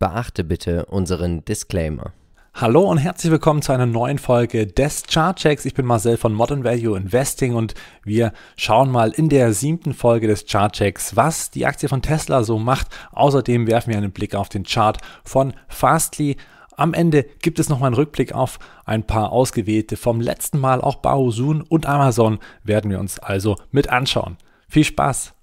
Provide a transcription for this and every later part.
Beachte bitte unseren Disclaimer. Hallo und herzlich willkommen zu einer neuen Folge des Chartchecks. Ich bin Marcel von Modern Value Investing und wir schauen mal in der siebten Folge des Chartchecks, was die Aktie von Tesla so macht. Außerdem werfen wir einen Blick auf den Chart von Fastly. Am Ende gibt es nochmal einen Rückblick auf ein paar ausgewählte vom letzten Mal. Auch Baosun und Amazon werden wir uns also mit anschauen. Viel Spaß!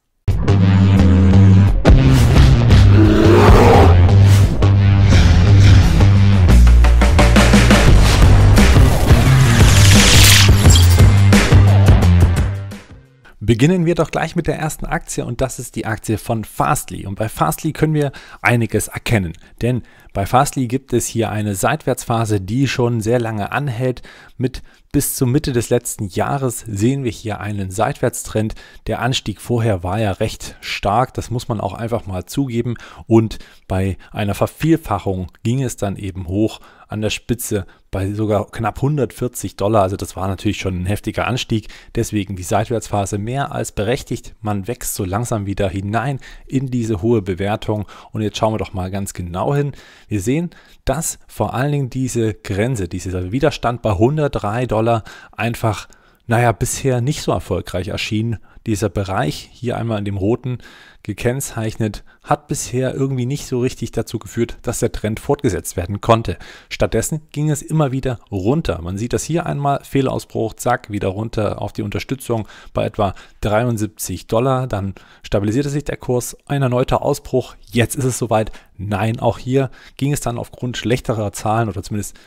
Beginnen wir doch gleich mit der ersten Aktie und das ist die Aktie von Fastly. Und bei Fastly können wir einiges erkennen, denn bei Fastly gibt es hier eine Seitwärtsphase, die schon sehr lange anhält mit bis zur Mitte des letzten Jahres sehen wir hier einen Seitwärtstrend. Der Anstieg vorher war ja recht stark, das muss man auch einfach mal zugeben. Und bei einer Vervielfachung ging es dann eben hoch an der Spitze bei sogar knapp 140 Dollar. Also das war natürlich schon ein heftiger Anstieg. Deswegen die Seitwärtsphase mehr als berechtigt. Man wächst so langsam wieder hinein in diese hohe Bewertung. Und jetzt schauen wir doch mal ganz genau hin. Wir sehen, dass vor allen Dingen diese Grenze, dieser Widerstand bei 103 Dollar Fußballer einfach, naja, bisher nicht so erfolgreich erschienen. Dieser Bereich hier einmal in dem roten gekennzeichnet, hat bisher irgendwie nicht so richtig dazu geführt, dass der Trend fortgesetzt werden konnte. Stattdessen ging es immer wieder runter. Man sieht das hier einmal, Fehlausbruch, zack, wieder runter auf die Unterstützung bei etwa 73 Dollar. Dann stabilisierte sich der Kurs, ein erneuter Ausbruch, jetzt ist es soweit. Nein, auch hier ging es dann aufgrund schlechterer Zahlen oder zumindest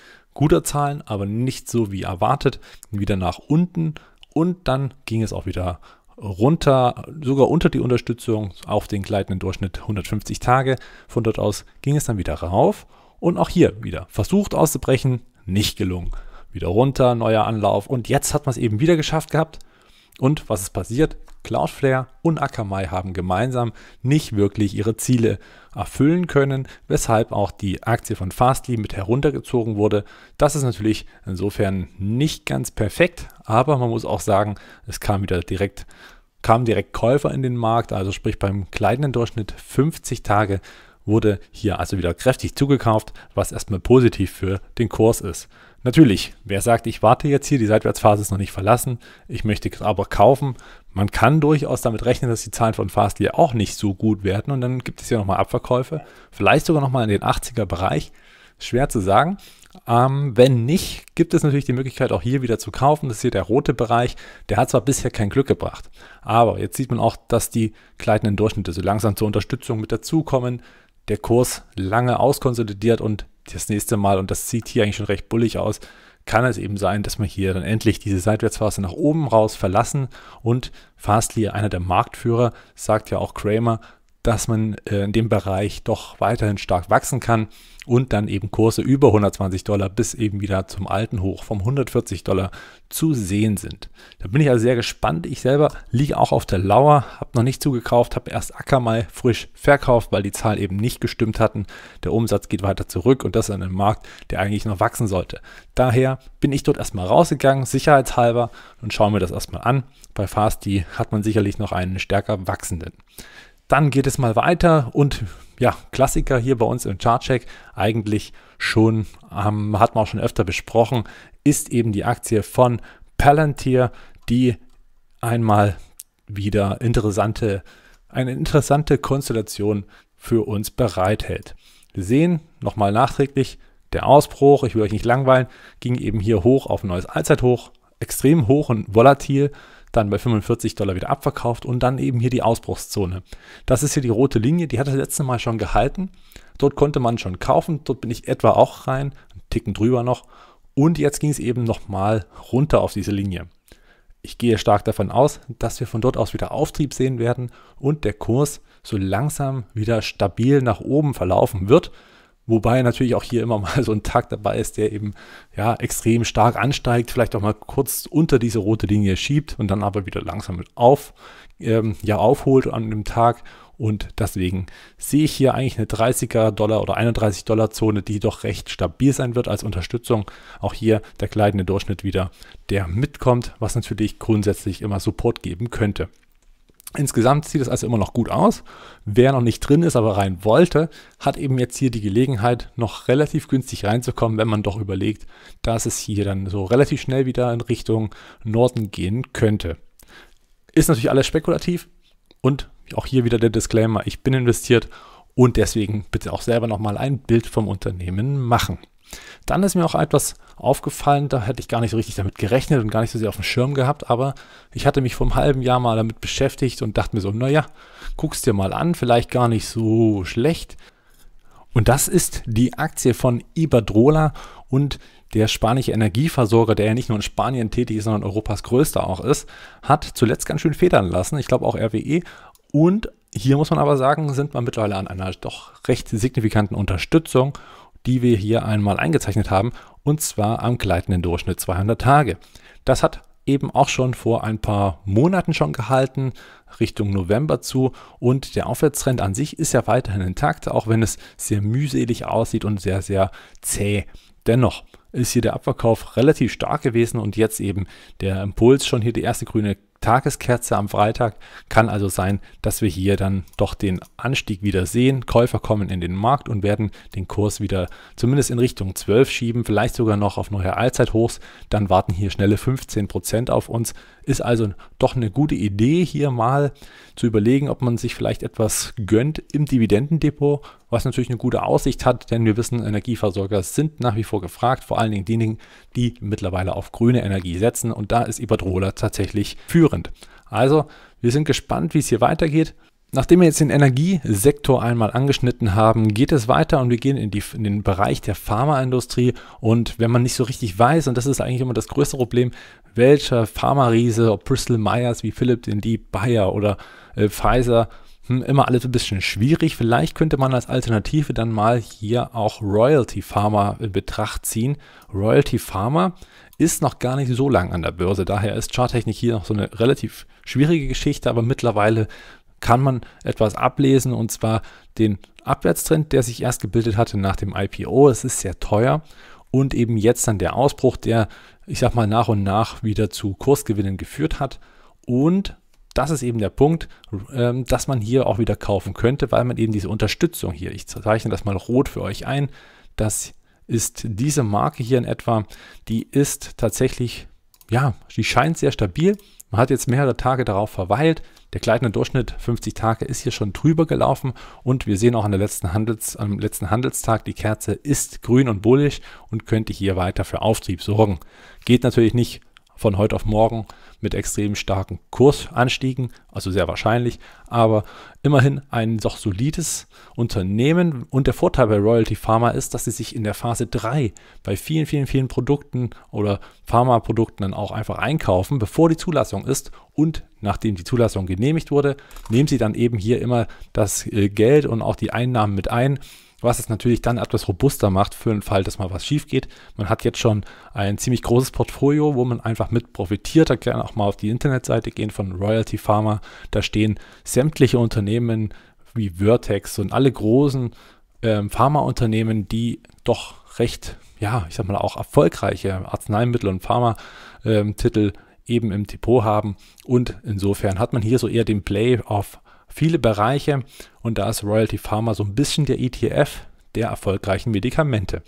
guter Zahlen, aber nicht so wie erwartet, wieder nach unten und dann ging es auch wieder runter, sogar unter die Unterstützung auf den gleitenden Durchschnitt 150 Tage. Von dort aus ging es dann wieder rauf und auch hier wieder versucht auszubrechen, nicht gelungen. Wieder runter, neuer Anlauf und jetzt hat man es eben wieder geschafft gehabt. Und was ist passiert? Cloudflare und Akamai haben gemeinsam nicht wirklich ihre Ziele erfüllen können, weshalb auch die Aktie von Fastly mit heruntergezogen wurde. Das ist natürlich insofern nicht ganz perfekt, aber man muss auch sagen, es kam wieder direkt kamen direkt Käufer in den Markt, also sprich beim kleinen Durchschnitt 50 Tage wurde hier also wieder kräftig zugekauft, was erstmal positiv für den Kurs ist. Natürlich, wer sagt, ich warte jetzt hier, die Seitwärtsphase ist noch nicht verlassen, ich möchte aber kaufen, man kann durchaus damit rechnen, dass die Zahlen von Fastly auch nicht so gut werden und dann gibt es ja nochmal Abverkäufe, vielleicht sogar nochmal in den 80er-Bereich, schwer zu sagen. Ähm, wenn nicht, gibt es natürlich die Möglichkeit, auch hier wieder zu kaufen. Das ist hier der rote Bereich. Der hat zwar bisher kein Glück gebracht, aber jetzt sieht man auch, dass die gleitenden Durchschnitte so langsam zur Unterstützung mit dazukommen der Kurs lange auskonsolidiert und das nächste Mal, und das sieht hier eigentlich schon recht bullig aus, kann es eben sein, dass wir hier dann endlich diese Seitwärtsphase nach oben raus verlassen und Fastly, einer der Marktführer, sagt ja auch Kramer, dass man äh, in dem Bereich doch weiterhin stark wachsen kann und dann eben Kurse über 120 Dollar bis eben wieder zum alten Hoch vom 140 Dollar zu sehen sind. Da bin ich also sehr gespannt. Ich selber liege auch auf der Lauer, habe noch nicht zugekauft, habe erst Ackermal frisch verkauft, weil die Zahlen eben nicht gestimmt hatten. Der Umsatz geht weiter zurück und das in einem Markt, der eigentlich noch wachsen sollte. Daher bin ich dort erstmal rausgegangen, sicherheitshalber und schaue mir das erstmal an. Bei Fasti hat man sicherlich noch einen stärker wachsenden. Dann geht es mal weiter und ja, Klassiker hier bei uns im Chartcheck eigentlich schon, ähm, hat man auch schon öfter besprochen, ist eben die Aktie von Palantir, die einmal wieder interessante, eine interessante Konstellation für uns bereithält. Wir sehen nochmal nachträglich, der Ausbruch, ich will euch nicht langweilen, ging eben hier hoch auf ein neues Allzeithoch, extrem hoch und volatil dann bei 45 Dollar wieder abverkauft und dann eben hier die Ausbruchszone. Das ist hier die rote Linie, die hat das letzte Mal schon gehalten. Dort konnte man schon kaufen, dort bin ich etwa auch rein, einen Ticken drüber noch. Und jetzt ging es eben nochmal runter auf diese Linie. Ich gehe stark davon aus, dass wir von dort aus wieder Auftrieb sehen werden und der Kurs so langsam wieder stabil nach oben verlaufen wird. Wobei natürlich auch hier immer mal so ein Tag dabei ist, der eben ja extrem stark ansteigt, vielleicht auch mal kurz unter diese rote Linie schiebt und dann aber wieder langsam auf, ähm, ja, aufholt an dem Tag. Und deswegen sehe ich hier eigentlich eine 30er Dollar oder 31 Dollar Zone, die doch recht stabil sein wird als Unterstützung. Auch hier der gleitende Durchschnitt wieder, der mitkommt, was natürlich grundsätzlich immer Support geben könnte. Insgesamt sieht es also immer noch gut aus. Wer noch nicht drin ist, aber rein wollte, hat eben jetzt hier die Gelegenheit, noch relativ günstig reinzukommen, wenn man doch überlegt, dass es hier dann so relativ schnell wieder in Richtung Norden gehen könnte. Ist natürlich alles spekulativ und auch hier wieder der Disclaimer, ich bin investiert und deswegen bitte auch selber nochmal ein Bild vom Unternehmen machen. Dann ist mir auch etwas aufgefallen, da hätte ich gar nicht so richtig damit gerechnet und gar nicht so sehr auf dem Schirm gehabt, aber ich hatte mich vor einem halben Jahr mal damit beschäftigt und dachte mir so, naja, guck's dir mal an, vielleicht gar nicht so schlecht. Und das ist die Aktie von Iberdrola und der spanische Energieversorger, der ja nicht nur in Spanien tätig ist, sondern Europas größter auch ist, hat zuletzt ganz schön federn lassen. Ich glaube auch RWE. Und hier muss man aber sagen, sind wir mittlerweile an einer doch recht signifikanten Unterstützung die wir hier einmal eingezeichnet haben, und zwar am gleitenden Durchschnitt 200 Tage. Das hat eben auch schon vor ein paar Monaten schon gehalten, Richtung November zu. Und der Aufwärtstrend an sich ist ja weiterhin intakt, auch wenn es sehr mühselig aussieht und sehr, sehr zäh. Dennoch ist hier der Abverkauf relativ stark gewesen und jetzt eben der Impuls schon hier die erste grüne Tageskerze am Freitag. Kann also sein, dass wir hier dann doch den Anstieg wieder sehen. Käufer kommen in den Markt und werden den Kurs wieder zumindest in Richtung 12 schieben, vielleicht sogar noch auf neue Allzeithochs. Dann warten hier schnelle 15% Prozent auf uns. Ist also doch eine gute Idee, hier mal zu überlegen, ob man sich vielleicht etwas gönnt im Dividendendepot was natürlich eine gute Aussicht hat, denn wir wissen, Energieversorger sind nach wie vor gefragt, vor allen Dingen diejenigen, die mittlerweile auf grüne Energie setzen und da ist Iberdrola tatsächlich führend. Also, wir sind gespannt, wie es hier weitergeht. Nachdem wir jetzt den Energiesektor einmal angeschnitten haben, geht es weiter und wir gehen in, die, in, den Bereich der Pharmaindustrie. Und wenn man nicht so richtig weiß, und das ist eigentlich immer das größte Problem, welcher Pharma-Riese, ob Bristol Myers wie Philips, die Bayer oder äh, Pfizer hm, immer alles ein bisschen schwierig. Vielleicht könnte man als Alternative dann mal hier auch Royalty Pharma in Betracht ziehen. Royalty Pharma ist noch gar nicht so lang an der Börse. Daher ist Charttechnik hier noch so eine relativ schwierige Geschichte, aber mittlerweile kann man etwas ablesen und zwar den Abwärtstrend, der sich erst gebildet hatte nach dem IPO. Es ist sehr teuer und eben jetzt dann der Ausbruch, der, ich sag mal, nach und nach wieder zu Kursgewinnen geführt hat. Und das ist eben der Punkt, ähm, dass man hier auch wieder kaufen könnte, weil man eben diese Unterstützung hier, ich zeichne das mal rot für euch ein, das ist diese Marke hier in etwa, die ist tatsächlich, ja, die scheint sehr stabil. Man hat jetzt mehrere Tage darauf verweilt. Der gleitende Durchschnitt 50 Tage ist hier schon drüber gelaufen und wir sehen auch an der letzten Handels, am letzten Handelstag, die Kerze ist grün und bullig und könnte hier weiter für Auftrieb sorgen. Geht natürlich nicht von heute auf morgen, mit extrem starken Kursanstiegen, also sehr wahrscheinlich, aber immerhin ein doch solides Unternehmen. Und der Vorteil bei Royalty Pharma ist, dass sie sich in der Phase 3 bei vielen, vielen, vielen Produkten oder Pharmaprodukten dann auch einfach einkaufen, bevor die Zulassung ist und nachdem die Zulassung genehmigt wurde, nehmen sie dann eben hier immer das äh, Geld und auch die Einnahmen mit ein was es natürlich dann etwas robuster macht für den Fall, dass mal was schief geht. Man hat jetzt schon ein ziemlich großes Portfolio, wo man einfach mit profitiert. Da gerne auch mal auf die Internetseite gehen von Royalty Pharma. Da stehen sämtliche Unternehmen wie Vertex und alle großen ähm, Pharmaunternehmen, die doch recht, ja, ich sag mal auch erfolgreiche Arzneimittel und Pharma-Titel ähm, eben im Depot haben. Und insofern hat man hier so eher den Play auf viele Bereiche und da ist Royalty Pharma so ein bisschen der ETF der erfolgreichen Medikamente.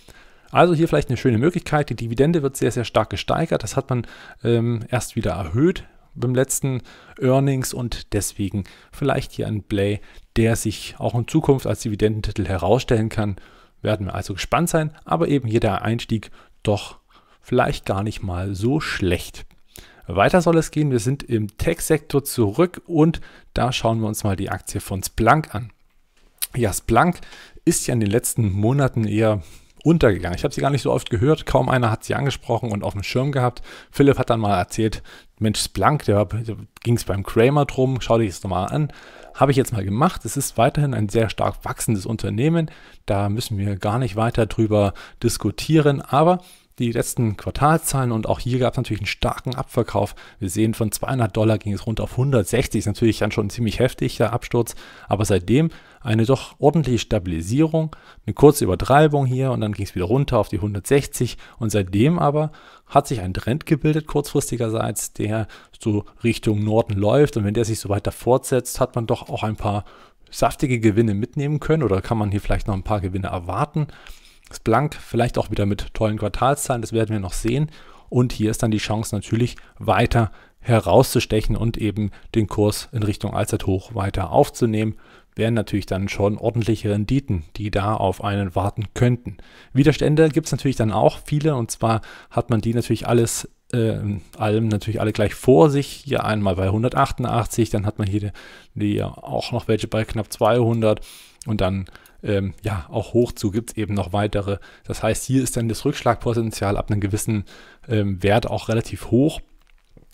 Also hier vielleicht eine schöne Möglichkeit. Die Dividende wird sehr, sehr stark gesteigert. Das hat man ähm, erst wieder erhöht beim letzten Earnings und deswegen vielleicht hier ein Play, der sich auch in Zukunft als Dividendentitel herausstellen kann. Werden wir also gespannt sein, aber eben hier der Einstieg doch vielleicht gar nicht mal so schlecht. Weiter soll es gehen. Wir sind im Tech-Sektor zurück und da schauen wir uns mal die Aktie von Splunk an. Ja, Splunk ist ja in den letzten Monaten eher untergegangen. Ich habe sie gar nicht so oft gehört, kaum einer hat sie angesprochen und auf dem Schirm gehabt. Philipp hat dann mal erzählt, Mensch, Splunk, da ging es beim Kramer drum, schau dich das nochmal an. Habe ich jetzt mal gemacht. Es ist weiterhin ein sehr stark wachsendes Unternehmen. Da müssen wir gar nicht weiter drüber diskutieren, aber die letzten Quartalzahlen und auch hier gab es natürlich einen starken Abverkauf. Wir sehen, von 200 Dollar ging es runter auf 160, ist natürlich dann schon ziemlich heftig, der Absturz, aber seitdem eine doch ordentliche Stabilisierung, eine kurze Übertreibung hier und dann ging es wieder runter auf die 160 und seitdem aber hat sich ein Trend gebildet, kurzfristigerseits, der so Richtung Norden läuft und wenn der sich so weiter fortsetzt, hat man doch auch ein paar saftige Gewinne mitnehmen können oder kann man hier vielleicht noch ein paar Gewinne erwarten blank, vielleicht auch wieder mit tollen Quartalszahlen, das werden wir noch sehen. Und hier ist dann die Chance natürlich weiter herauszustechen und eben den Kurs in Richtung Allzeithoch weiter aufzunehmen, wären natürlich dann schon ordentliche Renditen, die da auf einen warten könnten. Widerstände gibt es natürlich dann auch viele und zwar hat man die natürlich alles äh, allem natürlich alle gleich vor sich. Hier einmal bei 188, dann hat man hier die, die auch noch welche bei knapp 200 und dann ähm, ja, auch hoch zu gibt es eben noch weitere. Das heißt, hier ist dann das Rückschlagpotenzial ab einem gewissen ähm, Wert auch relativ hoch.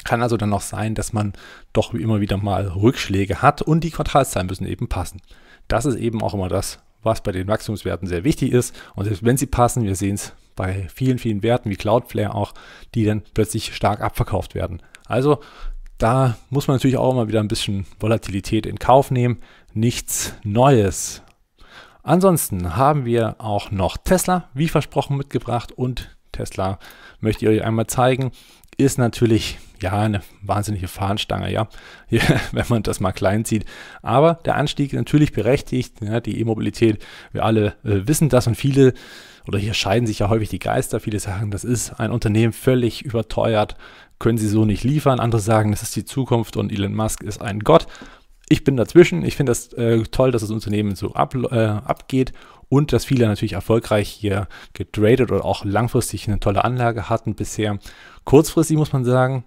Kann also dann noch sein, dass man doch immer wieder mal Rückschläge hat und die Quartalszahlen müssen eben passen. Das ist eben auch immer das, was bei den Wachstumswerten sehr wichtig ist. Und selbst wenn sie passen, wir sehen es bei vielen, vielen Werten wie Cloudflare auch, die dann plötzlich stark abverkauft werden. Also da muss man natürlich auch immer wieder ein bisschen Volatilität in Kauf nehmen. Nichts Neues Ansonsten haben wir auch noch Tesla, wie versprochen, mitgebracht und Tesla möchte ich euch einmal zeigen, ist natürlich ja eine wahnsinnige Fahnenstange, ja, wenn man das mal klein zieht. Aber der Anstieg ist natürlich berechtigt, ja, die E-Mobilität, wir alle äh, wissen das und viele, oder hier scheiden sich ja häufig die Geister, viele sagen, das ist ein Unternehmen völlig überteuert, können sie so nicht liefern. Andere sagen, das ist die Zukunft und Elon Musk ist ein Gott ich bin dazwischen. Ich finde das äh, toll, dass das Unternehmen so ab, äh, abgeht und dass viele natürlich erfolgreich hier getradet oder auch langfristig eine tolle Anlage hatten bisher. Kurzfristig muss man sagen,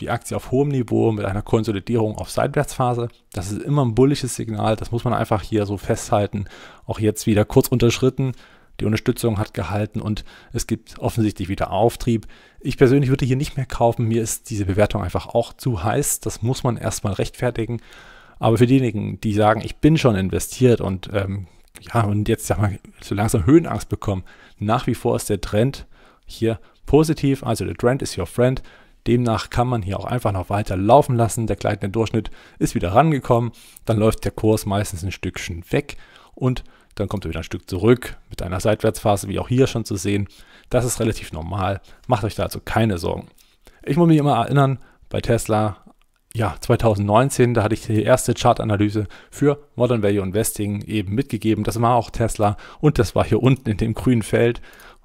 die Aktie auf hohem Niveau mit einer Konsolidierung auf Seitwärtsphase. Das ist immer ein bullisches Signal. Das muss man einfach hier so festhalten. Auch jetzt wieder kurz unterschritten. Die Unterstützung hat gehalten und es gibt offensichtlich wieder Auftrieb. Ich persönlich würde hier nicht mehr kaufen. Mir ist diese Bewertung einfach auch zu heiß. Das muss man erstmal rechtfertigen. Aber für diejenigen, die sagen, ich bin schon investiert und ähm, ja, und jetzt sag mal, so langsam Höhenangst bekommen, nach wie vor ist der Trend hier positiv, also der Trend ist your friend. Demnach kann man hier auch einfach noch weiter laufen lassen. Der gleitende Durchschnitt ist wieder rangekommen. Dann läuft der Kurs meistens ein Stückchen weg und dann kommt er wieder ein Stück zurück mit einer Seitwärtsphase, wie auch hier schon zu sehen. Das ist relativ normal. Macht euch da also keine Sorgen. Ich muss mich immer erinnern, bei Tesla ja, 2019, da hatte ich die erste Chartanalyse für Modern Value Investing eben mitgegeben. Das war auch Tesla und das war hier unten in dem grünen Feld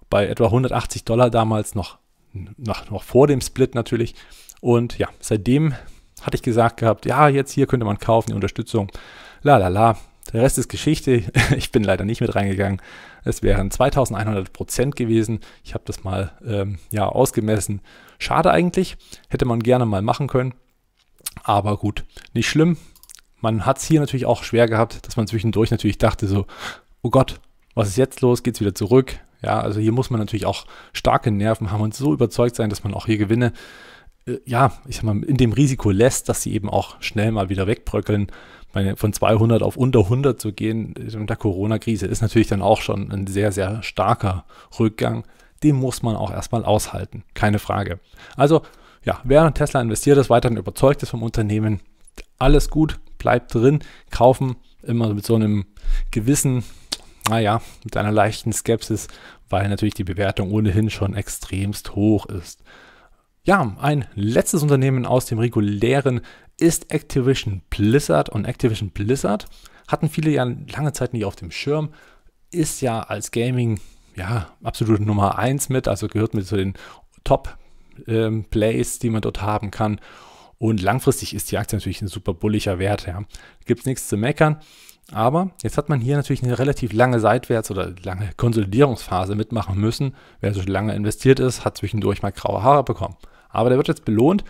bei etwa 180 Dollar damals noch, noch, noch vor dem Split natürlich. Und ja, seitdem hatte ich gesagt gehabt, ja, jetzt hier könnte man kaufen, die Unterstützung, la la la. Der Rest ist Geschichte. Ich bin leider nicht mit reingegangen. Es wären 2100 Prozent gewesen. Ich habe das mal ähm, ja, ausgemessen. Schade eigentlich. Hätte man gerne mal machen können. Aber gut, nicht schlimm. Man hat es hier natürlich auch schwer gehabt, dass man zwischendurch natürlich dachte so, oh Gott, was ist jetzt los? Geht es wieder zurück? Ja, also hier muss man natürlich auch starke Nerven haben und so überzeugt sein, dass man auch hier Gewinne, äh, ja, ich sag mal, in dem Risiko lässt, dass sie eben auch schnell mal wieder wegbröckeln. Meine, von 200 auf unter 100 zu gehen in äh, der Corona-Krise ist natürlich dann auch schon ein sehr, sehr starker Rückgang. Den muss man auch erstmal aushalten, keine Frage. Also ja, wer in Tesla investiert ist, weiterhin überzeugt ist vom Unternehmen, alles gut, bleibt drin, kaufen immer mit so einem gewissen, naja, mit einer leichten Skepsis, weil natürlich die Bewertung ohnehin schon extremst hoch ist. Ja, ein letztes Unternehmen aus dem regulären ist Activision Blizzard und Activision Blizzard hatten viele ja lange Zeit nicht auf dem Schirm, ist ja als Gaming ja absolute Nummer 1 mit, also gehört mit zu den Top ähm, Plays, die man dort haben kann. Und langfristig ist die Aktie natürlich ein super bulliger Wert. Ja. Gibt es nichts zu meckern. Aber jetzt hat man hier natürlich eine relativ lange Seitwärts- oder lange Konsolidierungsphase mitmachen müssen. Wer so lange investiert ist, hat zwischendurch mal graue Haare bekommen. Aber der wird jetzt belohnt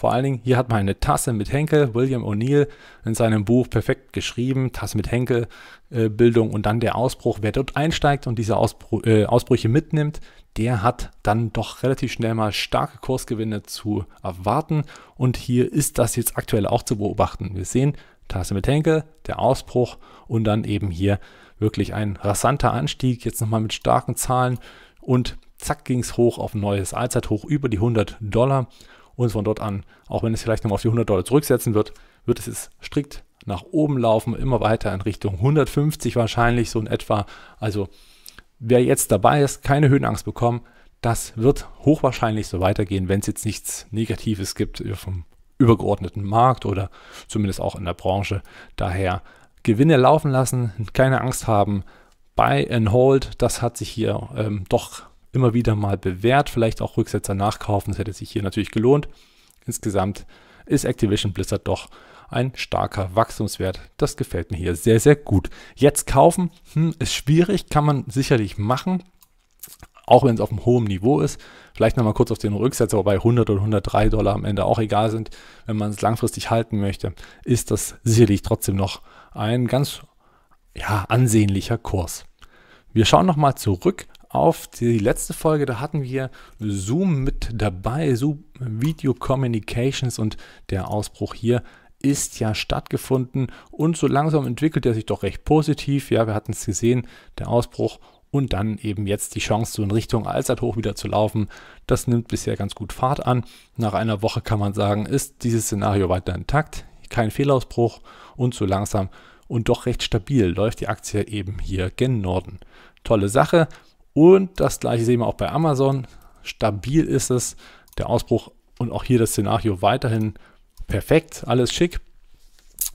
vor allen Dingen, hier hat man eine Tasse mit Henkel, William O'Neill in seinem Buch perfekt geschrieben, Tasse mit Henkel, äh, Bildung und dann der Ausbruch. Wer dort einsteigt und diese Ausbru äh, Ausbrüche mitnimmt, der hat dann doch relativ schnell mal starke Kursgewinne zu erwarten. Und hier ist das jetzt aktuell auch zu beobachten. Wir sehen Tasse mit Henkel, der Ausbruch und dann eben hier wirklich ein rasanter Anstieg, jetzt nochmal mit starken Zahlen und zack ging es hoch auf ein neues Allzeithoch über die 100 Dollar und von dort an, auch wenn es vielleicht nochmal auf die 100 Dollar zurücksetzen wird, wird es jetzt strikt nach oben laufen, immer weiter in Richtung 150 wahrscheinlich, so in etwa. Also wer jetzt dabei ist, keine Höhenangst bekommen, das wird hochwahrscheinlich so weitergehen, wenn es jetzt nichts Negatives gibt vom übergeordneten Markt oder zumindest auch in der Branche. Daher Gewinne laufen lassen, keine Angst haben. Buy and Hold, das hat sich hier ähm, doch immer wieder mal bewährt, vielleicht auch Rücksetzer nachkaufen, das hätte sich hier natürlich gelohnt. Insgesamt ist Activision Blizzard doch ein starker Wachstumswert. Das gefällt mir hier sehr, sehr gut. Jetzt kaufen hm, ist schwierig, kann man sicherlich machen, auch wenn es auf einem hohen Niveau ist. Vielleicht nochmal kurz auf den Rücksetzer, wobei 100 oder 103 Dollar am Ende auch egal sind. Wenn man es langfristig halten möchte, ist das sicherlich trotzdem noch ein ganz ja, ansehnlicher Kurs. Wir schauen nochmal zurück auf die letzte Folge. Da hatten wir Zoom mit dabei, Zoom Video Communications und der Ausbruch hier ist ja stattgefunden und so langsam entwickelt er sich doch recht positiv. Ja, wir hatten es gesehen, der Ausbruch und dann eben jetzt die Chance, so in Richtung Allzeit hoch wieder zu laufen. Das nimmt bisher ganz gut Fahrt an. Nach einer Woche kann man sagen, ist dieses Szenario weiter intakt, kein Fehlausbruch und so langsam und doch recht stabil läuft die Aktie eben hier gen Norden. Tolle Sache. Und das gleiche sehen wir auch bei Amazon. Stabil ist es. Der Ausbruch und auch hier das Szenario weiterhin perfekt, alles schick.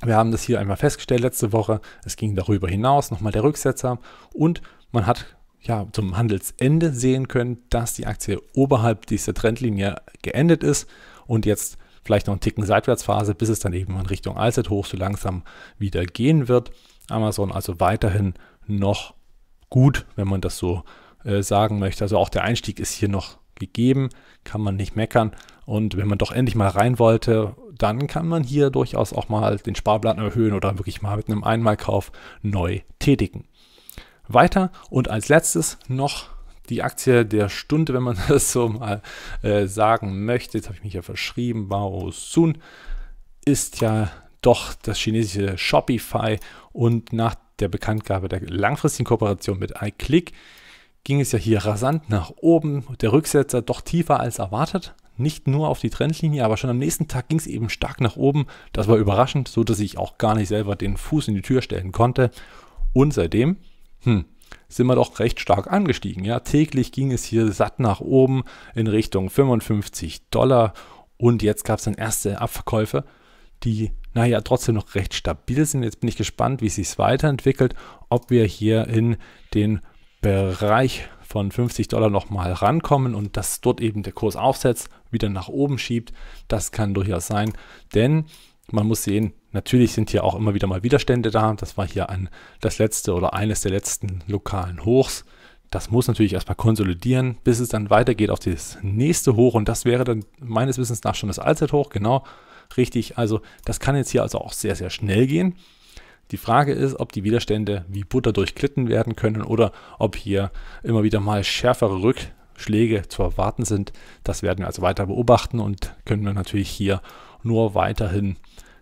Wir haben das hier einmal festgestellt letzte Woche. Es ging darüber hinaus, nochmal der Rücksetzer. Und man hat ja zum Handelsende sehen können, dass die Aktie oberhalb dieser Trendlinie geendet ist und jetzt vielleicht noch einen Ticken Seitwärtsphase, bis es dann eben in Richtung hoch so langsam wieder gehen wird. Amazon also weiterhin noch gut, wenn man das so äh, sagen möchte. Also auch der Einstieg ist hier noch gegeben, kann man nicht meckern. Und wenn man doch endlich mal rein wollte, dann kann man hier durchaus auch mal den Sparplan erhöhen oder wirklich mal mit einem Einmalkauf neu tätigen. Weiter und als letztes noch die Aktie der Stunde, wenn man das so mal äh, sagen möchte. Jetzt habe ich mich ja verschrieben. Baosun ist ja doch das chinesische Shopify und nach der Bekanntgabe der langfristigen Kooperation mit iClick ging es ja hier rasant nach oben, der Rücksetzer doch tiefer als erwartet, nicht nur auf die Trendlinie, aber schon am nächsten Tag ging es eben stark nach oben. Das war überraschend, so dass ich auch gar nicht selber den Fuß in die Tür stellen konnte. Und seitdem, hm, sind wir doch recht stark angestiegen. Ja, täglich ging es hier satt nach oben in Richtung 55 Dollar und jetzt gab es dann erste Abverkäufe, die naja trotzdem noch recht stabil sind. Jetzt bin ich gespannt, wie es sich weiterentwickelt, ob wir hier in den Bereich von 50 Dollar nochmal rankommen und dass dort eben der Kurs aufsetzt, wieder nach oben schiebt. Das kann durchaus sein, denn man muss sehen, natürlich sind hier auch immer wieder mal Widerstände da. Das war hier an das letzte oder eines der letzten lokalen Hochs. Das muss natürlich erstmal konsolidieren, bis es dann weitergeht auf das nächste Hoch. Und das wäre dann meines Wissens nach schon das Allzeithoch. Genau, richtig. Also das kann jetzt hier also auch sehr, sehr schnell gehen. Die Frage ist, ob die Widerstände wie Butter durchklitten werden können oder ob hier immer wieder mal schärfere Rückschläge zu erwarten sind. Das werden wir also weiter beobachten und können wir natürlich hier nur weiterhin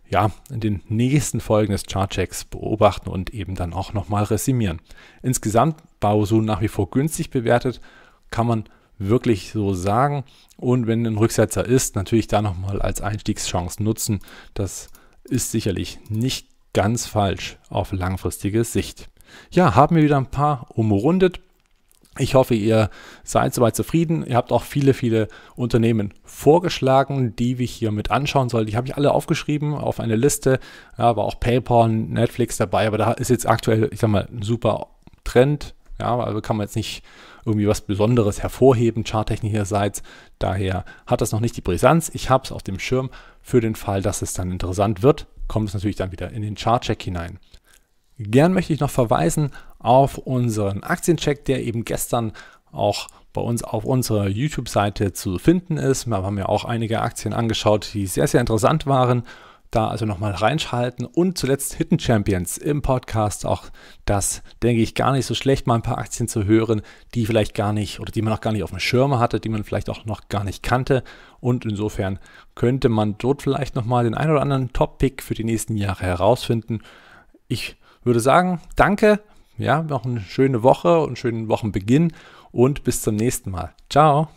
ja, in den nächsten Folgen des Chartchecks beobachten und eben dann auch nochmal resümieren. Insgesamt Baosun nach wie vor günstig bewertet, kann man wirklich so sagen. Und wenn ein Rücksetzer ist, natürlich da nochmal als Einstiegschance nutzen. Das ist sicherlich nicht ganz falsch auf langfristige Sicht. Ja, haben wir wieder ein paar umrundet. Ich hoffe, ihr seid soweit zufrieden. Ihr habt auch viele, viele Unternehmen vorgeschlagen, die wir hier mit anschauen sollten. Ich habe ich alle aufgeschrieben auf eine Liste. Ja, war auch PayPal, Netflix dabei, aber da ist jetzt aktuell, ich sag mal, ein super Trend. Ja, also kann man jetzt nicht irgendwie was Besonderes hervorheben, charttechnischerseits. Daher hat das noch nicht die Brisanz. Ich habe es auf dem Schirm für den Fall, dass es dann interessant wird kommt es natürlich dann wieder in den Chartcheck hinein. Gern möchte ich noch verweisen auf unseren Aktiencheck, der eben gestern auch bei uns auf unserer YouTube-Seite zu finden ist. Wir haben ja auch einige Aktien angeschaut, die sehr, sehr interessant waren. Da also nochmal reinschalten. Und zuletzt Hidden Champions im Podcast. Auch das denke ich gar nicht so schlecht, mal ein paar Aktien zu hören, die vielleicht gar nicht oder die man noch gar nicht auf dem Schirm hatte, die man vielleicht auch noch gar nicht kannte. Und insofern könnte man dort vielleicht nochmal den ein oder anderen Top-Pick für die nächsten Jahre herausfinden. Ich würde sagen, danke. Ja, noch eine schöne Woche und einen schönen Wochenbeginn und bis zum nächsten Mal. Ciao.